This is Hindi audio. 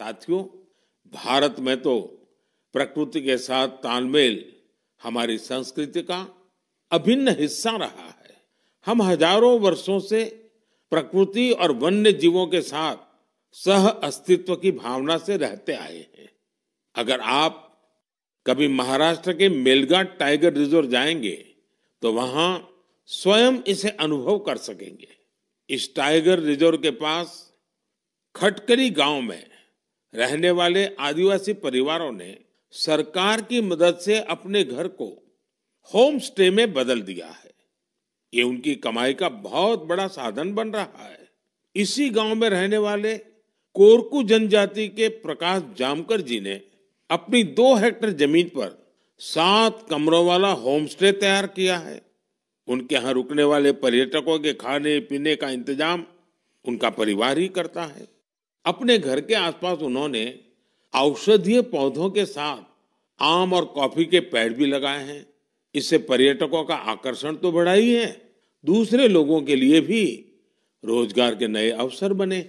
साथियों भारत में तो प्रकृति के साथ तालमेल हमारी संस्कृति का अभिन्न हिस्सा रहा है हम हजारों वर्षों से प्रकृति और वन्य जीवों के साथ सह अस्तित्व की भावना से रहते आए हैं अगर आप कभी महाराष्ट्र के मेलघाट टाइगर रिजर्व जाएंगे तो वहां स्वयं इसे अनुभव कर सकेंगे इस टाइगर रिजर्व के पास खटकरी गांव में रहने वाले आदिवासी परिवारों ने सरकार की मदद से अपने घर को होम स्टे में बदल दिया है ये उनकी कमाई का बहुत बड़ा साधन बन रहा है इसी गांव में रहने वाले कोरकू जनजाति के प्रकाश जामकर जी ने अपनी दो हेक्टर जमीन पर सात कमरों वाला होम स्टे तैयार किया है उनके यहाँ रुकने वाले पर्यटकों के खाने पीने का इंतजाम उनका परिवार ही करता है अपने घर के आसपास उन्होंने औषधीय पौधों के साथ आम और कॉफी के पेड़ भी लगाए हैं इससे पर्यटकों का आकर्षण तो बढ़ा ही है दूसरे लोगों के लिए भी रोजगार के नए अवसर बने